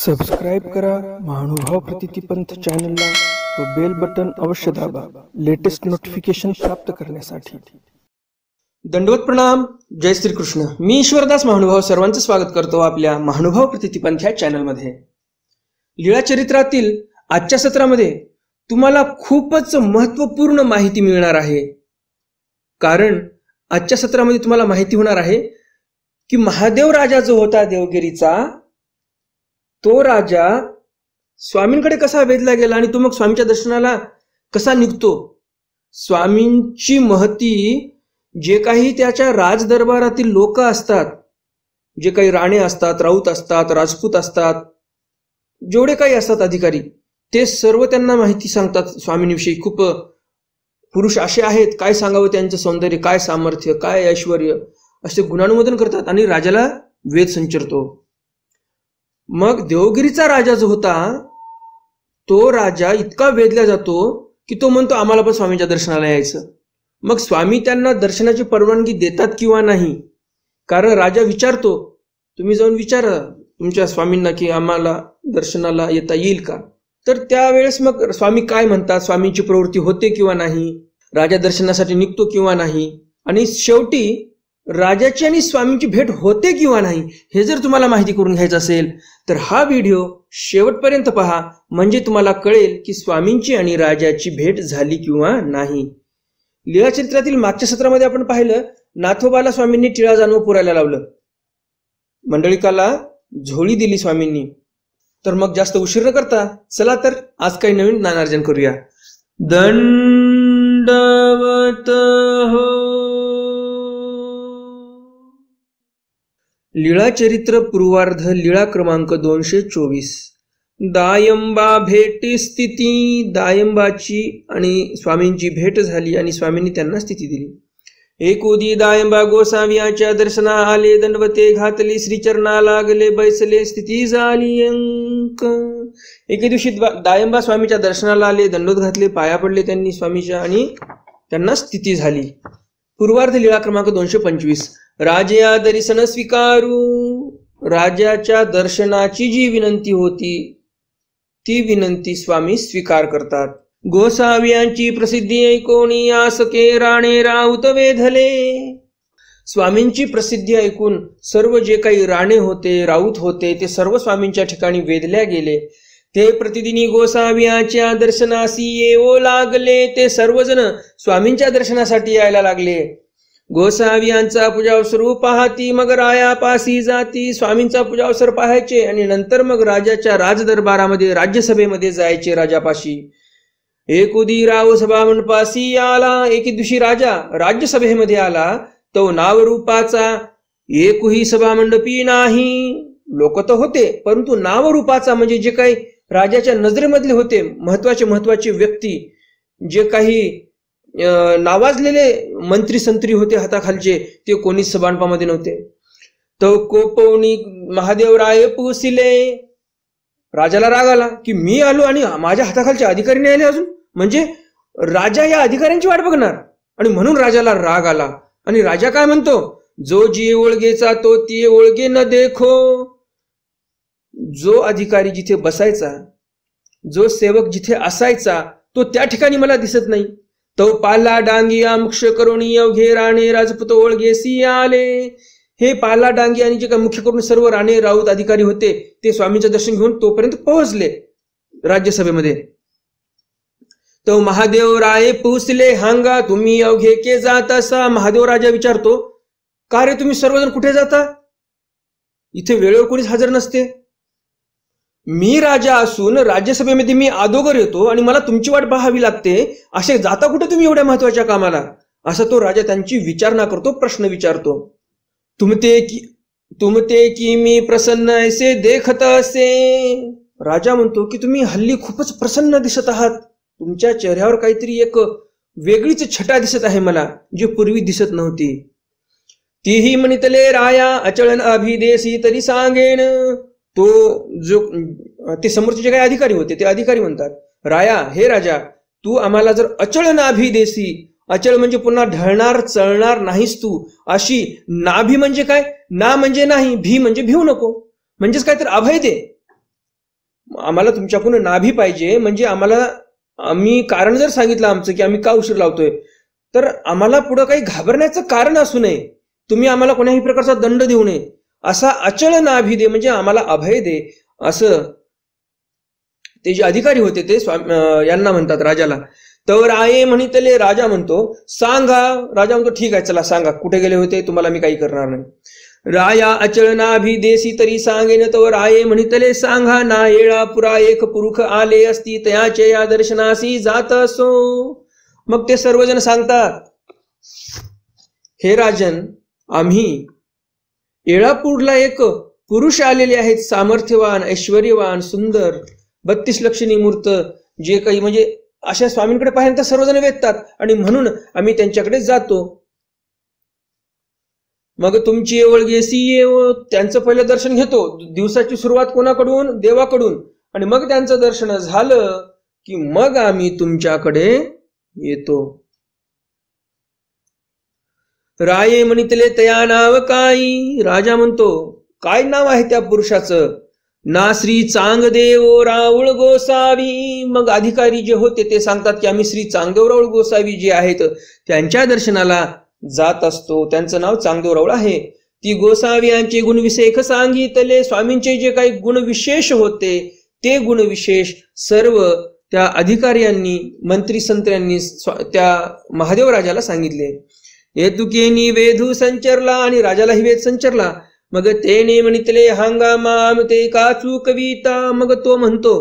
subscribe करा महानुभाव प्रतितीपंथ चॅनलला व बेल बटन अवश्य दाबा लेटेस्ट नोटिफिकेशन प्राप्त करण्यासाठी दंडवत प्रणाम जय श्री कृष्ण मी ईश्वरदास महानुभाव सर्वांचं स्वागत करतो आपल्या महानुभाव प्रतितीपंथ ह्या चॅनलमध्ये लीळा चरित्रातील आजच्या सत्रामध्ये तुम्हाला खूपच महत्वपूर्ण माहिती मिळणार आहे कारण आजच्या सत्रामध्ये तुम्हाला माहिती होणार आहे की महादेव राजा जो होता देवगिरीचा तो राजा स्वामींकडे कसा वेधला गेला आणि तो मग स्वामीच्या दर्शनाला कसा निघतो स्वामींची महती जे काही त्याच्या राजदरबारातील लोक असतात जे काही राणे असतात राऊत असतात राजपूत असतात जेवढे काही असतात अधिकारी ते सर्व त्यांना माहिती सांगतात स्वामींविषयी खूप पुरुष असे आहेत काय सांगावं त्यांचं सौंदर्य काय सामर्थ्य काय ऐश्वर असे गुणानुमोदन करतात आणि राजाला वेद संचरतो मग देवगिरीचा राजा जो होता तो राजा इतका वेधला जातो की तो म्हणतो आम्हाला पण स्वामींच्या दर्शनाला यायचं मग स्वामी त्यांना दर्शनाची परवानगी देतात किंवा नाही कारण राजा विचारतो तुम्ही जाऊन विचारा तुमच्या स्वामींना की आम्हाला दर्शनाला येता येईल का तर त्यावेळेस मग स्वामी काय म्हणतात स्वामींची प्रवृत्ती होते किंवा नाही राजा दर्शनासाठी निघतो किंवा नाही आणि शेवटी राजाची आणि स्वामींची भेट होते किंवा नाही हे जर तुम्हाला माहिती करून घ्यायचं असेल तर हा व्हिडिओ शेवटपर्यंत पहा म्हणजे तुम्हाला कळेल की स्वामींची आणि राजाची भेट झाली किंवा नाही लीळाचरित्रातील मागच्या सत्रामध्ये आपण पाहिलं नाथोबाला स्वामींनी टिळा जानव पुरायला लावलं मंडळीकाला झोळी दिली स्वामींनी तर मग जास्त उशीर न करता चला तर आज काही नवीन ज्ञानार्जन करूया दंडवत हो लीळाचरित्र पूर्वार्ध लीळा क्रमांक दोनशे चोवीस दायंबा भेटी स्थिती दायंबाची आणि स्वामींची भेट झाली आणि स्वामींनी त्यांना स्थिती दिली एकोदी दायंबा यांच्या दर्शना आले दंडवते घातली श्रीचरणा लागले बैसले स्थिती झाली अंक एके दिवशी दायंबा स्वामीच्या दर्शनाला आले दंडोत घातले पाया पडले त्यांनी स्वामीच्या आणि त्यांना स्थिती झाली पूर्वार्ध लीळा क्रमांक दोनशे पंचवीस राजया दर्शन स्वीकारू राजाच्या दर्शनाची जी विनंती होती ती विनंती स्वामी स्वीकार करतात गोसावियांची प्रसिद्धी ऐकोणी आसके राणे राऊत वेधले स्वामींची प्रसिद्धी ऐकून सर्व जे काही राणे होते राऊत होते ते सर्व स्वामींच्या ठिकाणी वेधल्या गेले ते प्रतिदिनी गोसावियाच्या दर्शनासी येवो लागले ते सर्वजण स्वामींच्या दर्शनासाठी यायला लागले गोसावियांचा पूजावसर पाहती मग रायापाशी जाती स्वामींचा पूजावसर पाहायचे आणि नंतर मग राजाच्या राजदरबारामध्ये राज्यसभेमध्ये जायचे राजापाशी एकुदी राव सभा म्हणपासी आला एके दिवशी राजा राज्यसभेमध्ये आला तो रूपाचा एकही सभा मंडपी नाही लोक तर होते परंतु नावरूपाचा म्हणजे जे काही राजाच्या नजरेमधले होते महत्वाचे महत्वाचे व्यक्ती जे काही नावाजलेले मंत्री संत्री होते हाताखालचे ते कोणीच सभानपामध्ये नव्हते तो कोपवणी राय पोसिले राजाला राग आला की मी आलो आणि माझ्या हाताखालचे अधिकारी नाही आले अजून म्हणजे राजा या अधिकाऱ्यांची वाट बघणार आणि म्हणून राजाला राग आला आणि राजा काय म्हणतो जो जी ओळगेचा तो ती ओळगे न देखो जो अधिकारी जिथे बसायचा जो सेवक जिथे असायचा तो त्या ठिकाणी मला दिसत नाही तो पाला डांगी मुख्य करुणी अवघे राणे राजपुत ओळगे आले हे पाला डांगी आणि जे काही मुख्य करून सर्व राणे राऊत अधिकारी होते ते स्वामींचे दर्शन घेऊन तोपर्यंत पोहोचले राज्यसभेमध्ये तो महादेव राये पोहोचले हांगा तुम्ही अवघे के जात असा महादेव राजा विचारतो का रे तुम्ही सर्वजण कुठे जाता इथे वेळेवर कोणीच हजर नसते मी राजा असून राज्यसभेमध्ये मी आदोगर येतो आणि मला तुमची वाट पाहावी लागते असे जाता कुठे तुम्ही एवढ्या महत्वाच्या कामाला असा तो राजा त्यांची विचारणा करतो प्रश्न विचारतो तुमते की तुमते की मी प्रसन्न ऐसे देखत असे राजा म्हणतो की तुम्ही हल्ली खूपच प्रसन्न दिसत आहात तुमच्या चेहऱ्यावर काहीतरी एक वेगळीच छटा दिसत आहे मला जी पूर्वी दिसत नव्हती तीही म्हणितले राया अचळन अभिदेसी तरी सांगेन तो जो ते समोरचे जे काही अधिकारी होते ते अधिकारी म्हणतात राया हे राजा तू आम्हाला जर अचळ नाभी देसी अचळ म्हणजे पुन्हा ढळणार चळणार नाहीस तू अशी नाभी म्हणजे काय ना म्हणजे नाही भी म्हणजे भिवू नको म्हणजेच काय तर अभय दे आम्हाला तुमच्याकडून नाभी पाहिजे म्हणजे आम्हाला आम्ही कारण जर सांगितलं आमचं की आम्ही का उशीर लावतोय तर आम्हाला पुढं काही घाबरण्याचं कारण असू नये तुम्ही आम्हाला कोणाही प्रकारचा दंड देऊ नये असा अचल नाभी दे म्हणजे आम्हाला अभय दे असं ते जे अधिकारी होते ते स्वामी यांना म्हणतात राजाला तर आये म्हणितले राजा म्हणतो सांगा राजा म्हणतो ठीक आहे चला सांगा कुठे गेले होते तुम्हाला मी काही करणार नाही राया नाभी देसी तरी सांगेन तवर आये म्हणितले सांगा ना येळा पुरा एक पुरुख आले असती तयाचे या दर्शनासी जात असो मग ते सर्वजण सांगतात हे राजन आम्ही येळापूरला एक पुरुष आलेले आहेत सामर्थ्यवान ऐश्वर्यवान सुंदर बत्तीस लक्षणी मूर्त जे काही म्हणजे अशा स्वामींकडे पाहिल्यानंतर सर्वजण वेधतात आणि म्हणून आम्ही त्यांच्याकडे जातो मग तुमची येवळ गेसी येव त्यांचं पहिलं दर्शन घेतो दिवसाची सुरुवात कोणाकडून देवाकडून आणि मग त्यांचं दर्शन झालं की मग आम्ही तुमच्याकडे येतो राये म्हणितले तया नाव काय राजा म्हणतो काय नाव आहे त्या पुरुषाचं ना श्री चांगदेव राऊळ गोसावी मग अधिकारी जे होते ते सांगतात की आम्ही श्री चांगदेव राऊळ गोसावी जे आहेत त्यांच्या दर्शनाला जात असतो त्यांचं नाव चांगदेव राऊळ आहे ती गोसावी यांचे गुणविशेख सांगितले स्वामींचे जे काही गुणविशेष होते ते गुणविशेष सर्व त्या अधिकाऱ्यांनी मंत्री संत्र्यांनी त्या महादेव राजाला सांगितले येतुकेनी वेधू संचरला आणि राजालाही वेध संचरला मग तेने म्हणितले हंगामाम ते काचू कविता मग तो म्हणतो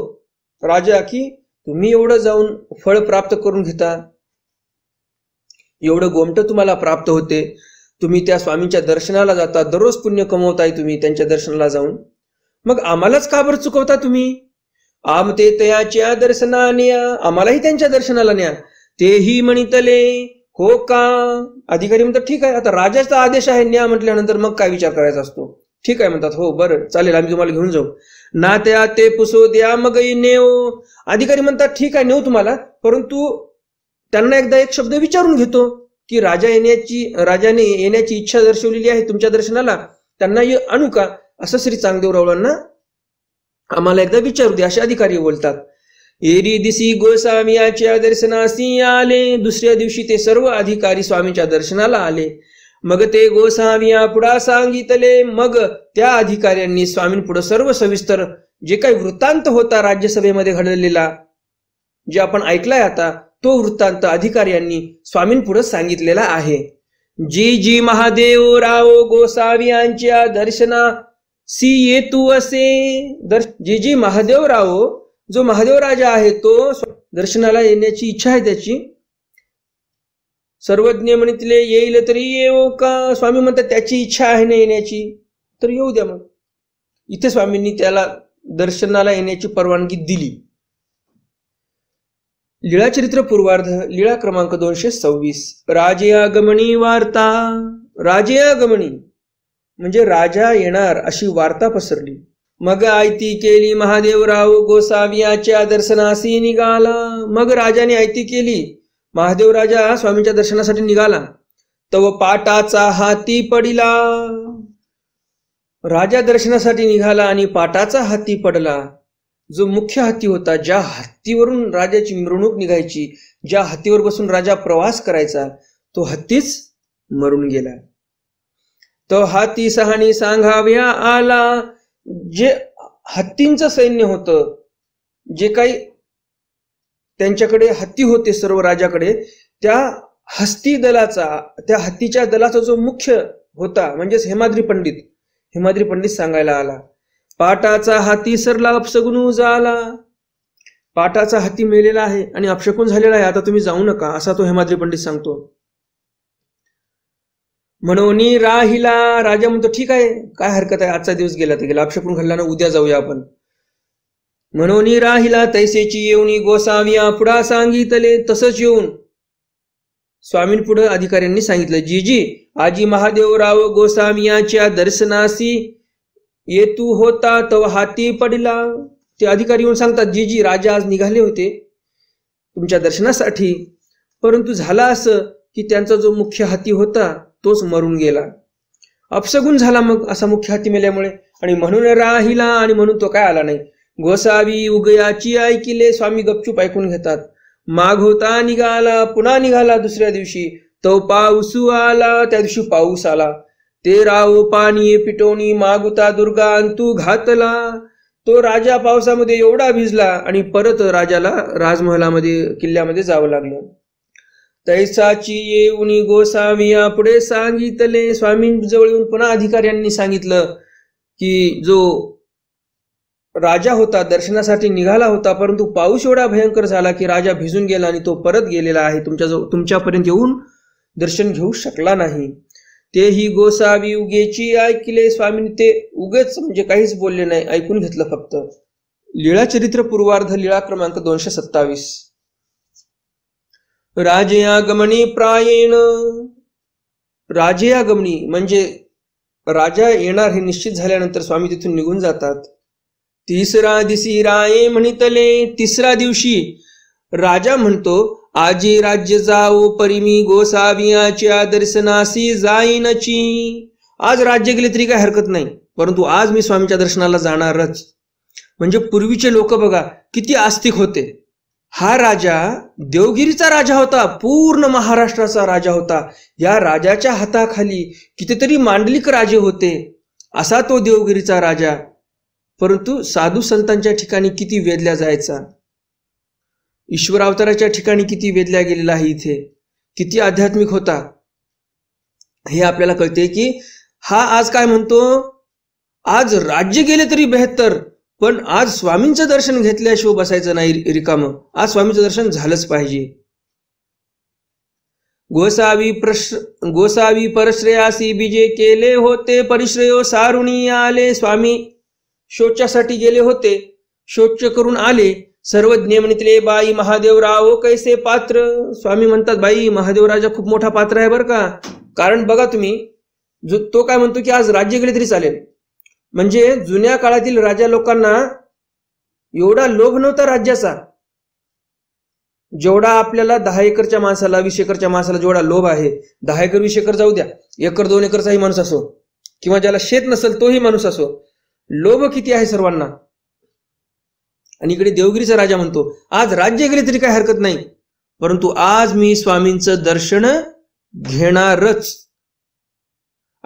राजा की तुम्ही एवढं जाऊन फळ प्राप्त करून घेता एवढं गोमट तुम्हाला प्राप्त होते तुम्ही त्या स्वामींच्या दर्शनाला जाता दररोज पुण्य कमवताय तुम्ही त्यांच्या दर्शनाला जाऊन मग आम्हालाच का बरं चुकवता तुम्ही आम ते तयाच्या दर्शनाने आम्हालाही त्यांच्या दर्शनाला न्या तेही म्हणितले हो का अधिकारी म्हणतात ठीक आहे आता राजाचा आदेश आहे न्या म्हटल्यानंतर मग काय विचार करायचा असतो ठीक आहे म्हणतात हो बरं चालेल आम्ही तुम्हाला घेऊन जाऊ ना त्या ते पुसो द्या मग नेव अधिकारी म्हणतात ठीक आहे नेऊ तुम्हाला परंतु त्यांना एकदा एक शब्द विचारून घेतो की राजा येण्याची राजाने येण्याची इच्छा दर्शवलेली आहे तुमच्या दर्शनाला त्यांना आणू का असं श्री रावळांना आम्हाला एकदा विचारू दे असे अधिकारी बोलतात एरी दिसी गोस्वामियाच्या दर्शनासी आले दुसऱ्या दिवशी ते सर्व अधिकारी स्वामींच्या दर्शनाला आले मग ते गोस्वामिया पुढा सांगितले मग त्या अधिकाऱ्यांनी स्वामींपुढे सर्व सविस्तर जे काही वृत्तांत होता राज्यसभेमध्ये घडलेला जे आपण ऐकलाय आता तो वृत्तांत अधिकाऱ्यांनी स्वामींपुढे सांगितलेला आहे जी जी महादेव राव गोसावियांच्या दर्शना सी येतू असे दर्श जी जी महादेव राव जो महादेव राजा आहे तो दर्शनाला येण्याची इच्छा आहे त्याची सर्वज्ञ म्हणितले येईल तरी येऊ का स्वामी म्हणतात त्याची इच्छा आहे ना येण्याची तर येऊ द्या मग इथे स्वामींनी त्याला दर्शनाला येण्याची परवानगी दिली चरित्र पूर्वार्ध लीळा क्रमांक दोनशे सव्वीस राजयागमणी वार्ता राजयागमणी म्हणजे राजा येणार अशी वार्ता पसरली मग आयती केली महादेवराव गोसावियाच्या दर्शनासी निघाला मग राजाने आयती केली महादेव राजा स्वामींच्या दर्शनासाठी निघाला तव पाटाचा हाती पडिला राजा दर्शनासाठी निघाला आणि पाटाचा हाती पडला जो मुख्य हत्ती होता ज्या हत्तीवरून राजाची मिरवणूक निघायची ज्या हत्तीवर बसून राजा प्रवास करायचा तो हत्तीच मरून गेला तो हाती सहानी सांगाव्या आला जे हत्तींचं सैन्य होतं जे काही त्यांच्याकडे हत्ती होते सर्व राजाकडे त्या हस्ती दलाचा त्या हत्तीच्या दलाचा जो मुख्य होता म्हणजेच हेमाद्री पंडित हेमाद्री पंडित सांगायला आला पाटाचा हाती सरला अपसगुनू झाला पाटाचा हाती मेलेला आहे आणि अपशकून झालेला आहे आता तुम्ही जाऊ नका असा तो हेमाद्री पंडित सांगतो म्हणून राहिला राजा म्हणतो ठीक आहे काय हरकत आहे आजचा दिवस गेला तर गेला घालला खाल्ला ना उद्या जाऊया आपण म्हणून राहिला तैसेची येऊनी गोसाविया पुढा सांगितले तसंच येऊन स्वामींपुढे अधिकाऱ्यांनी सांगितलं जीजी आजी महादेवराव गोसामियाच्या दर्शनासी येतू होता तो हाती पडला ते अधिकारी येऊन सांगतात जीजी राजा आज निघाले होते तुमच्या दर्शनासाठी परंतु झाला असं की त्यांचा जो मुख्य हाती होता तोच मरून गेला अपसगुण झाला मग असा मुख्य हाती मेल्यामुळे आणि म्हणून राहिला आणि म्हणून तो काय आला नाही गोसावी उगयाची ऐकिले स्वामी गपचूप ऐकून घेतात माग होता निघाला पुन्हा निघाला दुसऱ्या दिवशी तो पाऊस आला त्या दिवशी पाऊस आला ते राव पाणी पिटोनी मागुता दुर्गा तू घातला तो राजा पावसामध्ये एवढा भिजला आणि परत राजाला राजमहलामध्ये किल्ल्यामध्ये जावं लागलं तैसाची येऊन गोसावी पुढे सांगितले जवळ येऊन पुन्हा अधिकाऱ्यांनी सांगितलं की जो राजा होता दर्शनासाठी निघाला होता परंतु पाऊस एवढा भयंकर झाला की राजा भिजून गेला आणि तो परत गेलेला आहे तुमच्या तुमच्यापर्यंत येऊन दर्शन घेऊ शकला नाही ते ही गोसावी उगेची ऐकले स्वामीने ते उगेच म्हणजे काहीच बोलले नाही ऐकून घेतलं फक्त लीळा चरित्र पूर्वार्ध लीळा क्रमांक दोनशे सत्तावीस राजयागमनी प्रायेण राजयागमनी म्हणजे राजा येणार हे निश्चित झाल्यानंतर स्वामी तिथून निघून जातात तिसरा दिसी राये म्हणितले तिसरा दिवशी राजा म्हणतो आजी राज्य जाओ परिमी गोसावियाच्या दर्शनासी जाईनची आज राज्य गेले तरी काय हरकत नाही परंतु आज मी स्वामीच्या दर्शनाला जाणारच म्हणजे पूर्वीचे लोक बघा किती आस्तिक होते हा राजा देवगिरीचा राजा होता पूर्ण महाराष्ट्राचा राजा होता या राजाच्या हाताखाली कितीतरी मांडलिक राजे होते असा तो देवगिरीचा राजा परंतु साधू संतांच्या ठिकाणी किती वेधल्या जायचा ईश्वर अवताराच्या ठिकाणी किती वेधल्या गेलेला आहे इथे किती आध्यात्मिक होता हे आपल्याला कळते की हा आज काय म्हणतो आज राज्य गेले तरी बेहत्तर पण आज स्वामींचं दर्शन घेतल्याशिवाय बसायचं नाही रिकाम आज स्वामीचं दर्शन झालंच पाहिजे गोसावी प्रश्र गोसावी परश्रेयासी बीजे केले होते परिश्रयो सारुणी आले स्वामी शोचासाठी गेले होते शोच करून आले सर्व म्हणितले बाई महादेवराव कैसे पात्र स्वामी म्हणतात बाई महादेवराजा खूप मोठा पात्र आहे बरं का कारण बघा तुम्ही जो तो काय म्हणतो की आज राज्य गेले तरी चालेल म्हणजे जुन्या काळातील राजा लोकांना एवढा लोभ नव्हता राज्याचा जेवढा आपल्याला दहा एकरच्या माणसाला वीस एकरच्या माणसाला जेवढा लोभ आहे दहा एकर वीस एकर जाऊ द्या एकर दोन एकरचाही माणूस असो किंवा ज्याला शेत नसेल तोही माणूस असो लोभ किती आहे सर्वांना आणि इकडे देवगिरीचा राजा म्हणतो आज राज्य गेले तरी काय हरकत नाही परंतु आज मी स्वामींचं दर्शन घेणारच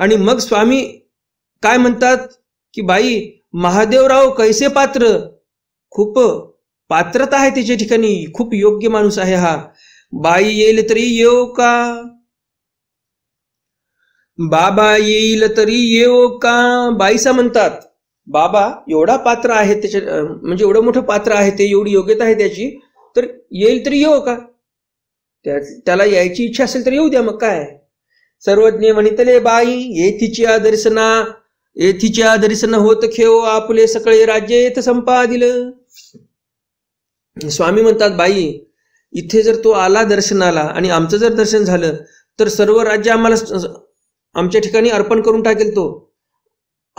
आणि मग स्वामी काय म्हणतात की बाई महादेवराव कैसे पात्र खूप पात्रता आहे त्याच्या ठिकाणी खूप योग्य माणूस आहे हा बाई येईल तरी येऊ का बाबा येईल तरी येव का बाईसा म्हणतात बाबा एवढा पात्र आहे त्याच्या म्हणजे एवढं मोठं पात्र आहे ते एवढी योग्यता आहे त्याची तर येईल तरी येऊ का त्याला यायची इच्छा असेल तर येऊ द्या मग काय सर्वज्ञ म्हणितले बाई ये तिची आदर्शना येथीच्या दर्शन होत खेव आपले सगळे राज्य येथ संपादिल स्वामी म्हणतात बाई इथे जर तो आला दर्शनाला आणि आमचं जर दर्शन झालं तर सर्व राज्य आम्हाला आमच्या ठिकाणी अर्पण करून टाकेल तो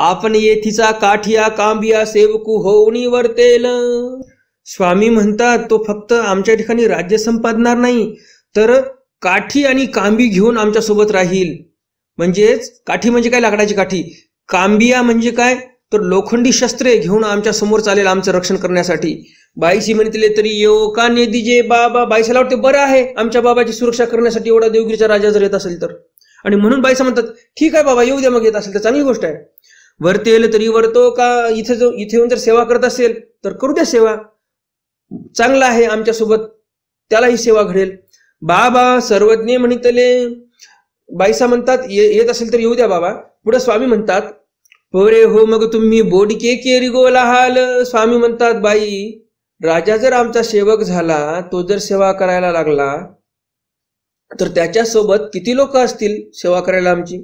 आपण येथीचा काठिया कांबिया सेवकू होऊनी वर्तेल स्वामी म्हणतात तो फक्त आमच्या ठिकाणी राज्य संपादणार नाही तर काठी आणि कांबी घेऊन आमच्या सोबत राहील म्हणजेच काठी म्हणजे काय लाकडाची काठी कांबिया म्हणजे काय तर लोखंडी शस्त्रे घेऊन आमच्या समोर चालेल आमचं रक्षण करण्यासाठी बाईशी म्हणतले तरी का नेदी जे बाबा बाईसाला वाटते बरं आहे आमच्या बाबाची सुरक्षा करण्यासाठी एवढा देवगिरीचा राजा जर येत असेल तर आणि म्हणून बाईसा म्हणतात ठीक आहे बाबा येऊ द्या मग येत असेल तर चांगली गोष्ट आहे वरती तरी वरतो का इथे जो इथे येऊन जर सेवा करत असेल तर करू द्या सेवा चांगला आहे आमच्यासोबत त्यालाही सेवा घडेल बाबा सर्वज्ञ म्हणितले बाईसा म्हणतात येत असेल तर येऊ द्या बाबा पुढे स्वामी म्हणतात पोरे हो मग तुम्ही बोडके केरी गोला हाल स्वामी म्हणतात बाई राजा जर आमचा सेवक झाला तो जर सेवा करायला लागला तर त्याच्यासोबत किती लोक असतील सेवा करायला आमची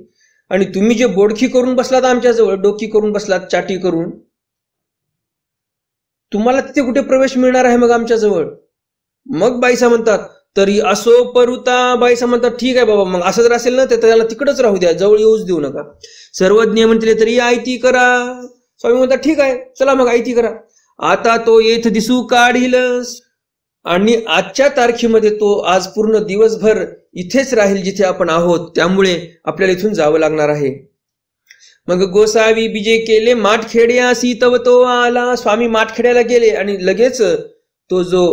आणि तुम्ही जे बोडखी करून बसलात आमच्याजवळ डोकी करून बसलात चाटी करून तुम्हाला तिथे कुठे प्रवेश मिळणार आहे मग आमच्याजवळ मग बाईसा म्हणतात तरी असो परुता बाई म्हणतात ठीक आहे बाबा मग असं जर असेल ना तर त्याला तिकडच राहू द्या जवळ येऊच देऊ नका सर्वज्ञ म्हणतील तरी आयती करा स्वामी म्हणतात ठीक आहे चला मग आयती करा आता तो येथ दिसू काढील आणि आजच्या तारखेमध्ये तो आज पूर्ण दिवसभर इथेच राहील जिथे आपण आहोत त्यामुळे आपल्याला इथून जावं लागणार आहे मग गोसावी बिजे केले माठखेड्या सीतव तो आला स्वामी माठखेड्याला गेले आणि लगेच तो जो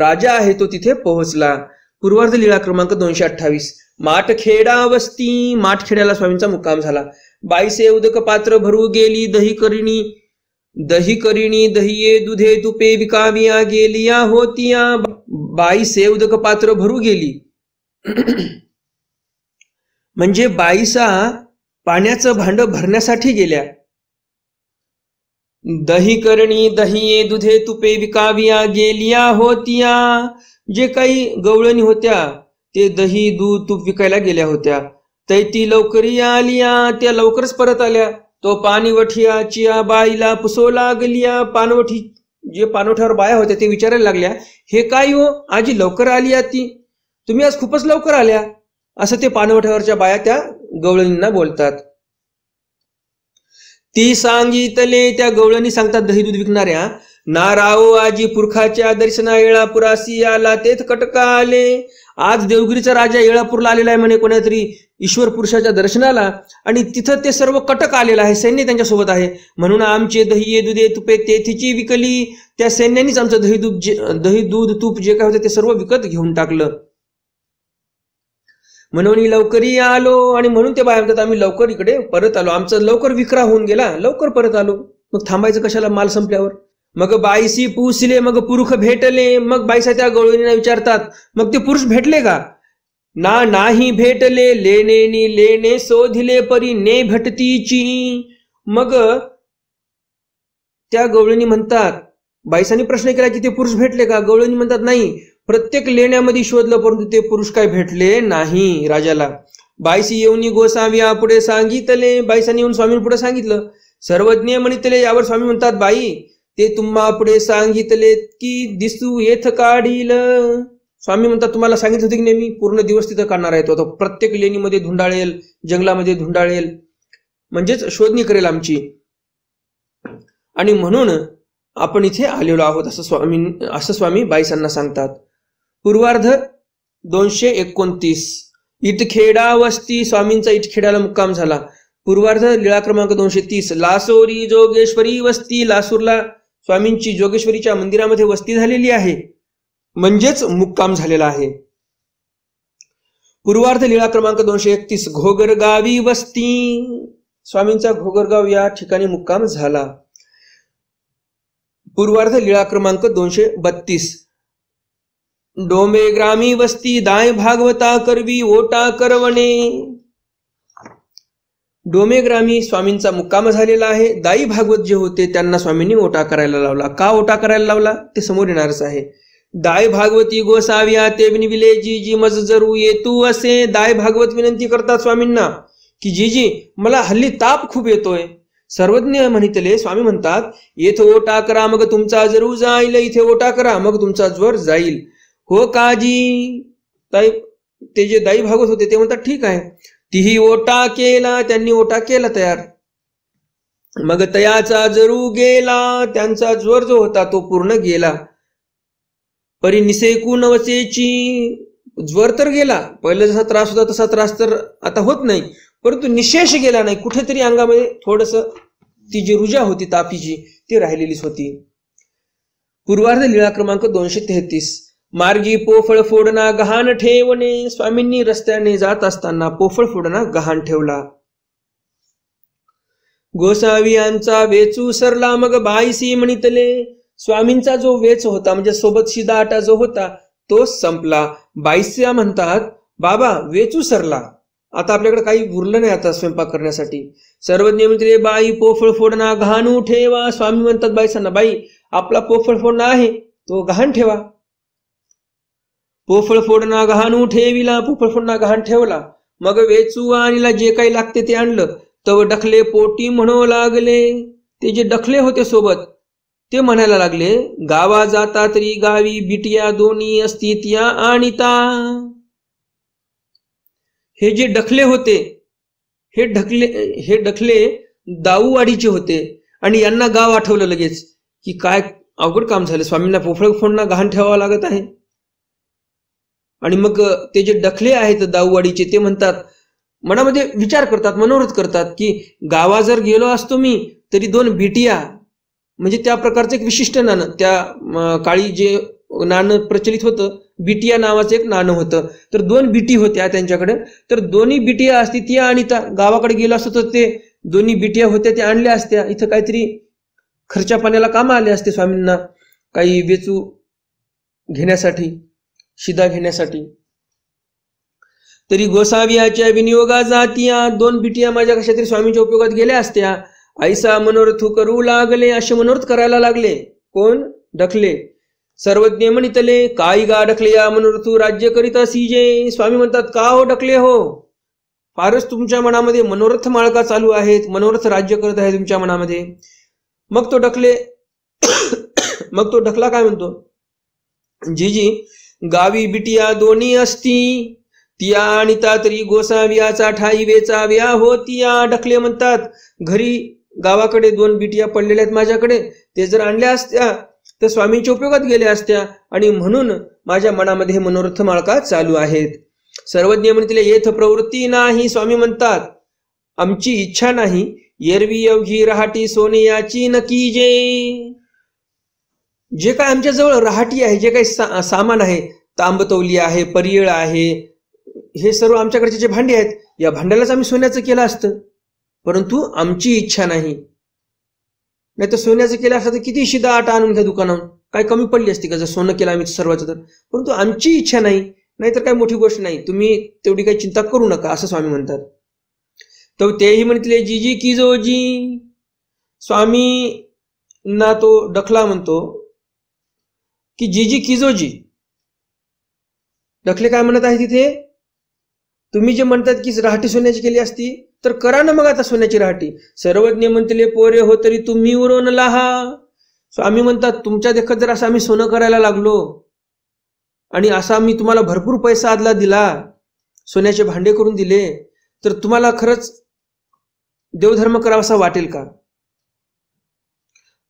राजा आहे तो तिथे पोहोचला पूर्वार्ध लीळा क्रमांक दोनशे अठ्ठावीस माठखेडा वस्ती माठखेड्याला स्वामींचा मुक्काम झाला बाईसे उदक पात्र भरू गेली दही करिणी दही करिणी दहिये दुधे तुपे विकाविया गेलिया होतिया बाईसे उदक पात्र भरू गेली म्हणजे बाईसा पाण्याचं भांड भरण्यासाठी गेल्या दही करणी दही दुधे तुपे विकाविया गेलिया होतिया जे काही गवळणी होत्या ते दही दूध तूप विकायला गेल्या होत्या ती लवकरी आलिया त्या लवकरच परत आल्या तो पाणीवठिया चिया बाईला पुसो लागलिया पानवठी जे पानवठ्यावर बाया होत्या ते विचारायला लागल्या हे काय हो आजी लवकर आली ती तुम्ही आज खूपच लवकर आल्या असं ते पानवठ्यावरच्या बाया त्या गवळणींना बोलतात ती सांगितले त्या गवळणी सांगतात दही दूध विकणाऱ्या नाराओ आजी पुरखाच्या दर्शना येळापुरासी आला तेथ कटका आले आज देवगिरीचा राजा येळापूरला आलेला आहे म्हणे कोणातरी ईश्वर पुरुषाच्या दर्शनाला आणि तिथं ते सर्व कटक आलेलं आहे सैन्य त्यांच्यासोबत आहे म्हणून आमचे दही दुधे तुपे तेथीची विकली त्या सैन्यानीच आमचं दही दूध जे दही दूध तूप जे काय होतं ते सर्व विकत घेऊन टाकलं म्हणून लवकर आलो आणि म्हणून ते बाहेर म्हणतात आम्ही लवकर इकडे परत आलो आमचा लवकर विक्रा होऊन गेला लवकर परत आलो मग थांबायचं कशाला माल संपल्यावर मग बाईसी पुसले मग पुरुष भेटले मग बाईसा त्या गवळींना विचारतात मग ते पुरुष भेटले का ना नाही भेटले लेने लेणे शोधले परी ने भटतीची मग त्या गवळणी म्हणतात बाईसानी प्रश्न केला की ते पुरुष भेटले का गवळणी म्हणतात नाही प्रत्येक लेण्यामध्ये शोधलं परंतु ते पुरुष काय भेटले नाही राजाला बाईसी येऊन गोसाव्या पुढे सांगितले बाईसाने येऊन स्वामी पुढे सांगितलं सर्वज्ञ म्हणितले यावर स्वामी म्हणतात बाई ते तुम्हा पुढे सांगितले की दिसू येथ काढील स्वामी म्हणतात तुम्हाला सांगितलं होतं की नेहमी पूर्ण दिवस तिथं काढणार आहे तो प्रत्येक लेणीमध्ये धुंडाळेल जंगलामध्ये धुंडाळेल म्हणजेच शोधणी करेल आमची आणि म्हणून आपण इथे आलेलो आहोत असं स्वामी असं स्वामी बाईसांना सांगतात पूर्वार्ध दोनशे एकोणतीस इटखेडा वस्ती स्वामींचा इटखेडाला मुक्काम झाला पूर्वार्ध लिळा क्रमांक दोनशे तीस लासोरी जोगेश्वरी वस्ती लासूरला स्वामींची जोगेश्वरीच्या मंदिरामध्ये वस्ती झालेली आहे म्हणजेच मुक्काम झालेला आहे पूर्वार्ध लिळा क्रमांक दोनशे एकतीस घोगरगावी वस्ती स्वामींचा घोगरगाव या ठिकाणी मुक्काम झाला पूर्वार्ध लिळा क्रमांक दोनशे बत्तीस डोमे ग्रामी वस्ती दाय भागवता करवी ओटा करवणे डोमे ग्रामी स्वामींचा मुक्काम झालेला आहे दाई भागवत जे होते त्यांना स्वामींनी ओटा करायला लावला का ओटा करायला लावला ते समोर येणारच आहे दाय भागवती गोसाव्या ते विनविले जी जी मज जरू येतू असे दाय भागवत विनंती करतात स्वामींना की जी जी मला हल्ली ताप खूप येतोय सर्वज्ञ म्हणितले स्वामी म्हणतात येथे ओटा करा मग तुमचा जरू जाईल इथे ओटा करा मग तुमचा ज्वर जाईल हो काजी ताई ते जे दाई भागवत होते ते म्हणतात ठीक आहे तीही ओटा केला त्यांनी ओटा केला तयार मग तयाचा जरू गेला त्यांचा ज्वर जो होता तो पूर्ण गेला परी निसेकू नवसेची ज्वर तर गेला पहिला जसा त्रास होता तसा त्रास तर आता होत नाही परंतु निशेष गेला नाही कुठेतरी अंगामध्ये थोडस ती जी रुजा होती तापीची ती राहिलेलीच होती पूर्वार्ध लिळा क्रमांक दोनशे तेहतीस मार्गी पोफळ फोडणा गहाण ठेवणे स्वामींनी रस्त्याने जात असताना पोफळ फोडणा गहाण ठेवला गोसावियांचा वेचू सरला मग बाईसी म्हणितले स्वामींचा जो वेच होता म्हणजे सोबत शिदाटा जो होता तो संपला बाईस्या म्हणतात बाबा वेचू सरला आता आपल्याकडे काही उरलं नाही आता स्वयंपाक करण्यासाठी सर्वज्ञ म्हणते बाई पोफळ फोडणा घाणू ठेवा स्वामी म्हणतात बाईसांना बाई आपला पोफळ फोडणा आहे तो घाण ठेवा पोफळ फोडणा गहाणू ठेविला पोफळ फोडणा घाण ठेवला मग वेचू आणीला जे काही लागते ते आणलं तव डखले पोटी म्हणू लागले ते जे डखले होते सोबत ते म्हणायला लागले गावा जाता तरी गावी बिटिया दोन्ही अस्तित्या आणिता हे जे डखले होते हे ढकले हे डखले दाऊवाडीचे होते आणि यांना गाव आठवलं लगेच की काय अवघड काम झालं स्वामींना पोफळ फोडणं गहाण ठेवावं लागत आहे आणि मग ते जे डखले आहेत दाऊवाडीचे ते म्हणतात मनामध्ये विचार करतात मनोरथ करतात की गावा जर गेलो असतो मी तरी दोन बिटिया म्हणजे त्या प्रकारचं एक विशिष्ट नाणं त्या काळी जे नाणं प्रचलित होतं बिटिया नावाचं एक नाणं होतं तर दोन बिटी होत्या त्यांच्याकडे तर दोन्ही बिटिया असती ती आणि त्या गावाकडे गेलो असतो तर ते दोन्ही बिटिया होत्या त्या आणल्या असत्या इथं काहीतरी खर्चा पाण्याला काम आले असते स्वामींना काही वेचू घेण्यासाठी शिदा घेण्यासाठी तरी गोसाव्याच्या विनियोगा जातिया दोन बिटिया माझ्या कशा तरी स्वामींच्या उपयोगात गेल्या असत्या ऐसा मनोरथ करू लागले असे मनोरथ करायला लागले कोण ढकले सर्वज्ञ म्हणितले काय गा ढकले या मनोरथू राज्य करीत सीजे स्वामी म्हणतात का हो ढकले हो फारच तुमच्या मनामध्ये मनोरथ माळका चालू आहेत मनोरथ राज्य करत आहे तुमच्या मनामध्ये मग तो ढकले मग तो ढकला काय म्हणतो जी जी गावी बिटिया दोन्ही असती तिया आणि तातरी गोसाव्याचा ठाई वेचाव्या हो तिया ढकले म्हणतात घरी गावाकडे दोन बिटिया पडलेल्या आहेत माझ्याकडे ते जर आणल्या असत्या तर स्वामींच्या उपयोगात गेल्या असत्या आणि म्हणून माझ्या मनामध्ये मनोरथ माळका चालू आहेत सर्वज्ञ तिला येथ प्रवृत्ती नाही स्वामी म्हणतात आमची इच्छा नाही एरवी अवघी रहाटी सोने याची नकी जे जे काय आमच्याजवळ राहाटी आहे जे काही सा, सामान आहे तांबतवली आहे परियळ आहे हे सर्व आमच्याकडचे जे भांडे आहेत या भांड्यालाच आम्ही सोन्याचं केलं असतं परंतु आमची इच्छा नाही नाही तर सोन्याचं केलं असतं तर किती शिदा आटा आणून घ्या दुकानावर काय कमी पडली असती का जर सोनं केलं आम्ही सर्वाचं तर परंतु आमची इच्छा नाही नाहीतर काय मोठी गोष्ट नाही तुम्ही तेवढी काही चिंता करू नका असं स्वामी म्हणतात तर तेही म्हणतले जी जी की जो जी स्वामी ना तो डखला म्हणतो की जीजी किजोजी डकले काय म्हणत आहे तिथे तुम्ही जे म्हणतात की रहाटी सोन्याची केली असती तर करा ना मग आता सोन्याची रहाटी सर्वज्ञ म्हणतले पोरे हो तरी तुम्ही उरवून लहा स्वामी म्हणतात तुमच्या देखत जर असं आम्ही सोनं करायला लागलो आणि असा आम्ही तुम्हाला भरपूर पैसा आदला दिला सोन्याचे भांडे करून दिले तर तुम्हाला खरंच देवधर्म करावासा वाटेल का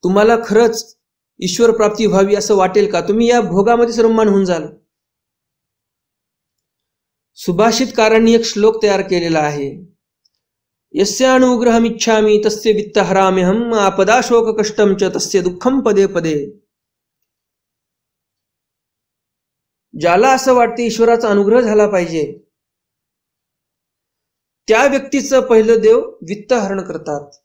तुम्हाला खरंच ईश्वर प्राप्ती व्हावी असं वाटेल का तुम्ही या भोगामध्ये सर्वमान होऊन जाल सुभाषितकारांनी एक श्लोक तयार केलेला आहे यस्यानुग्रहम इच्छामी तस्य वित्त हराम्यहम आपदा शोक कष्टम च तस्य दुःखम पदे पदे ज्याला असं वाटते ईश्वराचा अनुग्रह झाला पाहिजे त्या व्यक्तीचं पहिलं देव वित्तहरण करतात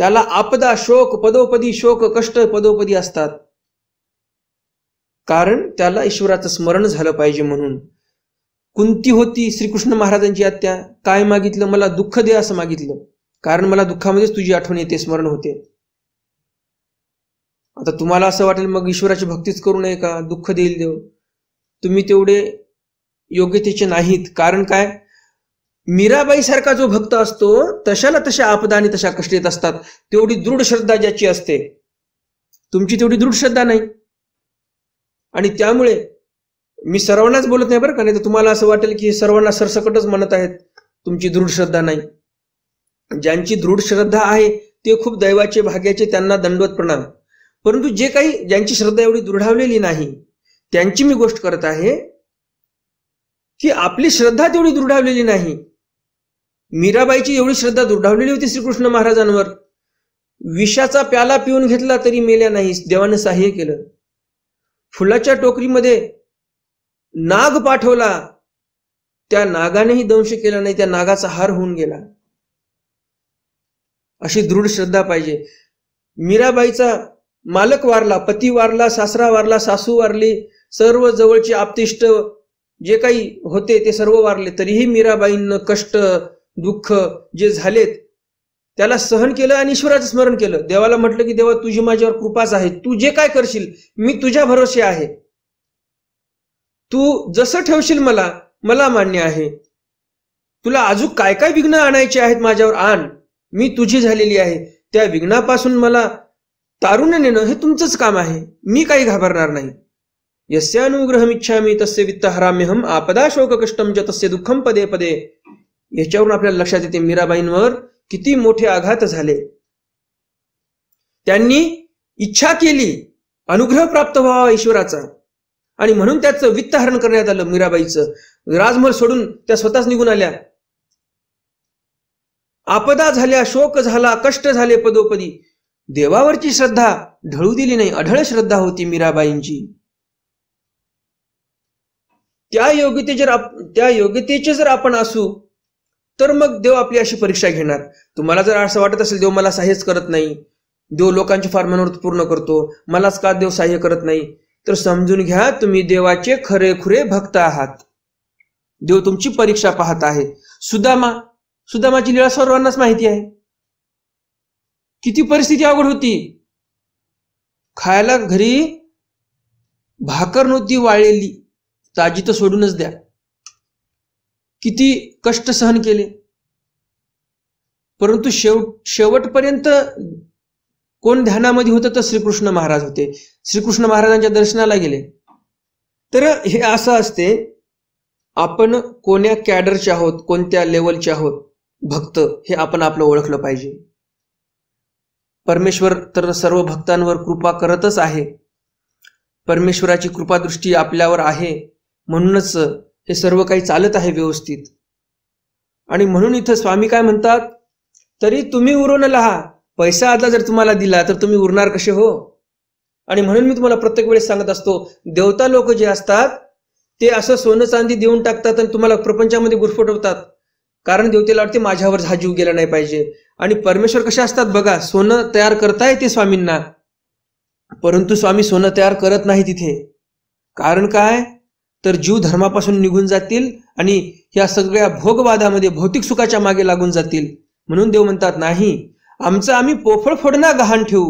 त्याला आपदा शोक पदोपदी शोक कष्ट पदोपदी असतात कारण त्याला ईश्वराचं स्मरण झालं पाहिजे म्हणून कुंती होती श्रीकृष्ण महाराजांची आत्या काय मागितलं मला दुःख दे असं मागितलं कारण मला दुःखामध्येच तुझी आठवण येते स्मरण होते आता तुम्हाला असं वाटेल मग ईश्वराची भक्तीच करू नये का दुःख देईल देव तुम्ही तेवढे योग्यतेचे नाहीत कारण काय मीराबाईसारखा जो भक्त असतो तशाला तशा आपदा आणि तशा कष्ट येत असतात तेवढी दृढ श्रद्धा ज्याची असते तुमची तेवढी दृढ श्रद्धा नाही आणि त्यामुळे मी सर्वांनाच बोलत नाही बरं का नाही तर तुम्हाला असं वाटेल की सर्वांना सरसकटच म्हणत आहेत तुमची दृढ श्रद्धा नाही ज्यांची दृढ श्रद्धा आहे ते खूप दैवाचे भाग्याचे त्यांना दंडवत प्रणाम परंतु जे काही ज्यांची श्रद्धा एवढी दृढावलेली नाही त्यांची मी गोष्ट करत आहे की आपली श्रद्धा तेवढी दृढावलेली नाही मीराबाईची एवढी श्रद्धा दुर्ढावलेली होती श्रीकृष्ण महाराजांवर विषाचा प्याला पिऊन घेतला तरी मेल्या नाही देवाने सहाय्य केलं फुलाच्या टोकरीमध्ये नाग पाठवला त्या नागानेही दंश केला नाही त्या नागाचा हार होऊन गेला अशी दृढ श्रद्धा पाहिजे मीराबाईचा मालक वारला पती वारला सासरा वारला सासू वारली सर्व जवळचे आपतिष्ट जे काही होते ते सर्व वारले तरीही मीराबाईंना कष्ट दुःख जे झालेत त्याला सहन केलं आणि ईश्वराचं स्मरण केलं देवाला म्हटलं की देवा तुझी माझ्यावर कृपाच आहे तू जे काय करशील मी तुझ्या भरोसे आहे तू जसं ठेवशील मला मला मान्य आहे तुला अजून काय काय विघ्न आणायचे आहेत माझ्यावर आण मी तुझी झालेली आहे त्या विघ्नापासून मला तारुण नेणं हे तुमचंच काम आहे मी काही घाबरणार नाही तसे तस्य हराम्यहम आपदा शोक कष्टम च तसे दुःखम पदे पदे याच्यावरून आपल्याला लक्षात येते मीराबाईंवर किती मोठे आघात झाले त्यांनी इच्छा केली अनुग्रह प्राप्त व्हावा ईश्वराचा आणि म्हणून त्याचं हरण करण्यात आलं मीराबाईचं राजमहल सोडून त्या स्वतःच निघून आल्या आपदा झाल्या शोक झाला कष्ट झाले पदोपदी देवावरची श्रद्धा ढळू दिली नाही अढळ श्रद्धा होती मीराबाईंची त्या योग्यते जर त्या योग्यतेचे जर आपण असू तर मग देव आपली अशी परीक्षा घेणार तुम्हाला जर असं वाटत असेल देव मला सहाय्यच करत नाही देव लोकांची फार मनोरथ पूर्ण करतो मलाच का देव सहाय्य करत नाही तर समजून घ्या तुम्ही देवाचे खरेखुरे भक्त आहात देव तुमची परीक्षा पाहत आहे सुदामा सुदामाची लीळा सर्वांनाच माहिती आहे किती परिस्थिती अवघड होती खायला घरी भाकर नव्हती वाळलेली ताजी तर सोडूनच द्या किती कष्ट सहन केले परंतु शेव शेवटपर्यंत कोण ध्यानामध्ये होतं तर श्रीकृष्ण महाराज होते श्रीकृष्ण महाराजांच्या दर्शनाला गेले तर हे असं असते आपण कोण्या कॅडरचे आहोत कोणत्या लेवलचे आहोत भक्त हे आपण आपलं ओळखलं पाहिजे परमेश्वर तर सर्व भक्तांवर कृपा करतच आहे परमेश्वराची कृपादृष्टी आपल्यावर आहे म्हणूनच हे सर्व काही चालत आहे व्यवस्थित आणि म्हणून इथं स्वामी काय म्हणतात तरी तुम्ही उरून लहा पैसा आता जर तुम्हाला दिला तर तुम्ही उरणार कसे हो आणि म्हणून मी तुम्हाला प्रत्येक वेळेस सांगत असतो देवता लोक जे असतात ते असं सोनं चांदी देऊन टाकतात आणि तुम्हाला प्रपंचामध्ये गुरफटवतात कारण देवतेला वाटते माझ्यावर हा जीव गेला नाही पाहिजे आणि परमेश्वर कसे असतात बघा सोनं तयार करताय ते स्वामींना परंतु स्वामी सोनं तयार करत नाही तिथे कारण काय तर जीव धर्मापासून निघून जातील आणि या सगळ्या भोगवादामध्ये भौतिक सुखाच्या मागे लागून जातील म्हणून देव म्हणतात नाही आमचं आम्ही पोफळ फोडणार गहाण ठेवू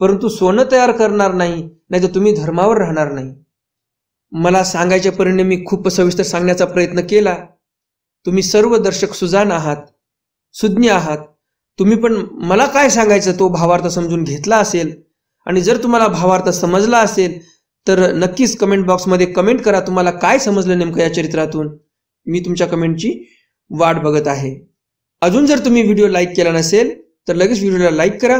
परंतु सोनं तयार करणार नाही नाही तर तुम्ही धर्मावर राहणार नाही मला सांगायच्या परिणामी मी खूप सविस्तर सांगण्याचा प्रयत्न केला तुम्ही सर्व दर्शक सुजान आहात सुज्ञ आहात तुम्ही पण मला काय सांगायचं तो भावार्थ समजून घेतला असेल आणि जर तुम्हाला भावार्थ समजला असेल तर नक्कीच कमेंट बॉक्समध्ये कमेंट करा तुम्हाला काय समजलं नेमकं या चरित्रातून मी तुमच्या कमेंटची वाट बघत आहे अजून जर तुम्ही व्हिडिओ लाईक केला नसेल तर लगेच व्हिडिओला लाईक करा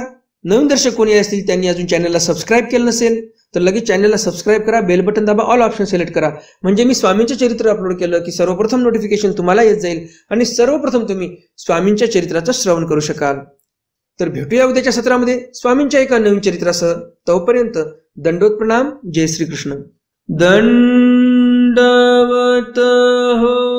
नवीन दर्शक कोणी असतील त्यांनी अजून चॅनलला सबस्क्राईब केलं नसेल तर लगेच चॅनलला सबस्क्राईब करा बेल बटन दाबा ऑल ऑप्शन सिलेक्ट करा म्हणजे मी स्वामींचं चरित्र अपलोड केलं की सर्वप्रथम नोटिफिकेशन तुम्हाला येत जाईल आणि सर्वप्रथम तुम्ही स्वामींच्या चरित्राचं श्रवण करू शकाल तर भेटूया उद्याच्या सत्रामध्ये स्वामींच्या एका नवीन चरित्रासह तोपर्यंत दंडोत प्रणाम जय श्रीकृष्ण दंडवत हो